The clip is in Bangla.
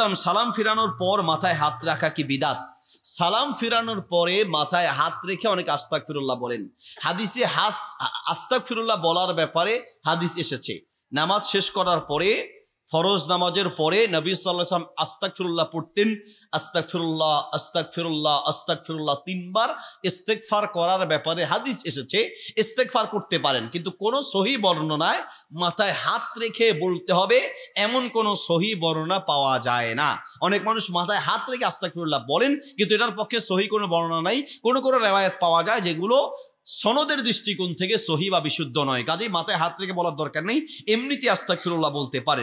উত্তম সালাম ফিরানোর পর মাথায় হাত রাখা কি বিদাত সালাম ফিরানোর পরে মাথায় হাত রেখে অনেক আস্তাক ফিরুল্লাহ বলেন হাদিসে হাত আস্তাক ফিরুল্লাহ বলার ব্যাপারে হাদিস এসেছে নামাজ শেষ করার পরে ফরোজ নামাজের পরে নবী সাল্লাম আস্তাক ফিরুল্লাহ পড়তেন আস্তাক ফিরুল্লাহ আস্তাক ফিরুল্লাহ আস্তাক ফিরুল্লাহ তিনবার ইস্তেকফার করার ব্যাপারে হাদিস এসেছে ইস্তেকফার করতে পারেন কিন্তু কোনো সহি বর্ণনায় মাথায় হাত রেখে বলতে হবে এমন কোনো সহি বর্ণনা পাওয়া যায় না অনেক মানুষ মাথায় হাত রেখে আস্তাক ফিরুল্লাহ বলেন কিন্তু এটার পক্ষে সহি কোনো বর্ণনা নাই কোনো কোনো রেওয়ায়ত পাওয়া যায় যেগুলো সনদের দৃষ্টিকোণ থেকে সহি বা বিশুদ্ধ নয় কাজেই মাথায় হাত রেখে বলার দরকার নেই এমনিতে আস্তাক ফিরুল্লাহ বলতে পারেন